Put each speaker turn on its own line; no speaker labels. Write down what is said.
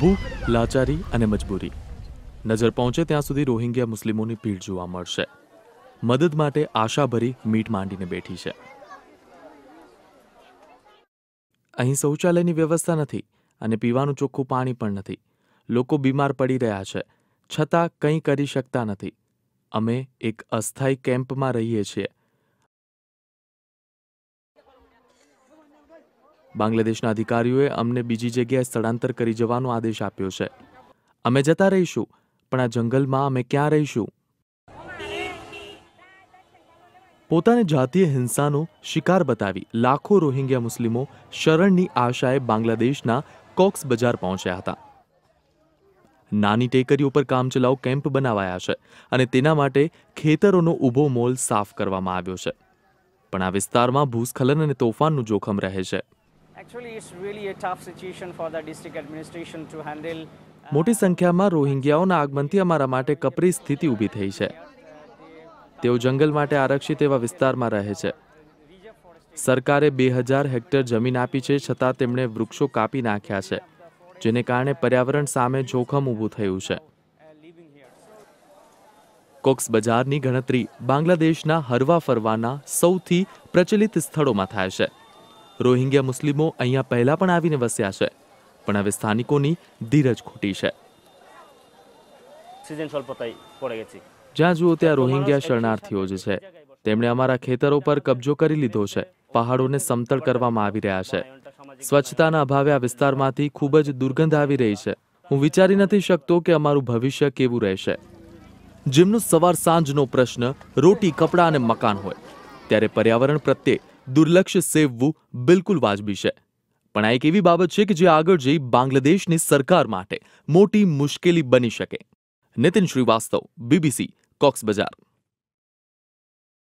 ભૂખ લાચારી અને મજબૂરી નજર પહોંચે ત્યાં સુધી રોહિંગ્યા મુસ્લિમોની ભીડ જોવા મળશે મદદ માટે આશાભરી મીટ માંડીને બેઠી છે અહીં શૌચાલયની વ્યવસ્થા નથી અને પીવાનું ચોખ્ખું પાણી પણ નથી લોકો બીમાર પડી રહ્યા છે છતાં કંઈ કરી શકતા નથી અમે એક અસ્થાયી કેમ્પમાં રહીએ છીએ બાંગ્લાદેશના અધિકારીઓએ અમને બીજી જગ્યાએ સ્થળાંતર કરી જવાનો આદેશ આપ્યો છે અમે જતા રહીશું પણ આ જંગલમાં અમે ક્યાં રહીશું પોતાને જાતીય હિંસાનો શિકાર બતાવી લાખો રોહિંગ્યા મુસ્લિમો શરણની આશાએ બાંગ્લાદેશના કોક્સ બજાર પહોંચ્યા હતા નાની ટેકરીઓ પર કામચલાઉ કેમ્પ બનાવાયા છે અને તેના માટે ખેતરોનો ઊભો મોલ સાફ કરવામાં આવ્યો છે પણ આ વિસ્તારમાં ભૂસ્ખલન અને તોફાનનું જોખમ રહે છે મોટી સંખ્યામાં રોહિંગ્યાઓના આગમનથી અમારા માટે કપરી સ્થિતિ ઊભી થઈ છે તેઓ જંગલ માટે આરક્ષિત એવા વિસ્તારમાં રહે છે સરકારે બે હજાર હેક્ટર જમીન આપી છે છતાં તેમણે વૃક્ષો કાપી નાખ્યા છે જેને કારણે પર્યાવરણ સામે જોખમ ઊભું થયું છે કોક્સ બજારની ગણતરી બાંગ્લાદેશના હરવા ફરવાના સૌથી પ્રચલિત સ્થળોમાં થાય છે રોહિંગ્યા મુસ્લિમો અહીંયા પહેલાં પણ આવીને વસ્યા છે પણ હવે સ્થાનિકોની ધીરજ ખોટી છે જ્યાં જુઓ ત્યાં રોહિંગ્યા શરણાર્થીઓ જ છે તેમણે અમારા ખેતરો પર કબજો કરી લીધો છે પહાડોને સમતળ કરવામાં આવી રહ્યા છે સ્વચ્છતાના અભાવે આ વિસ્તારમાંથી ખૂબ જ દુર્ગંધ આવી રહી છે હું વિચારી નથી શકતો કે અમારું ભવિષ્ય કેવું રહેશે જેમનો સવાર સાંજનો પ્રશ્ન રોટી કપડાં અને મકાન હોય ત્યારે પર્યાવરણ પ્રત્યે દુર્લક્ષ સેવવું બિલકુલ વાજબી છે પણ આ એક એવી બાબત છે કે જે આગળ જઈ બાંગ્લાદેશની સરકાર માટે મોટી મુશ્કેલી બની શકે નિતિન શ્રીવાસ્તવ બીબીસી કોક્સબજાર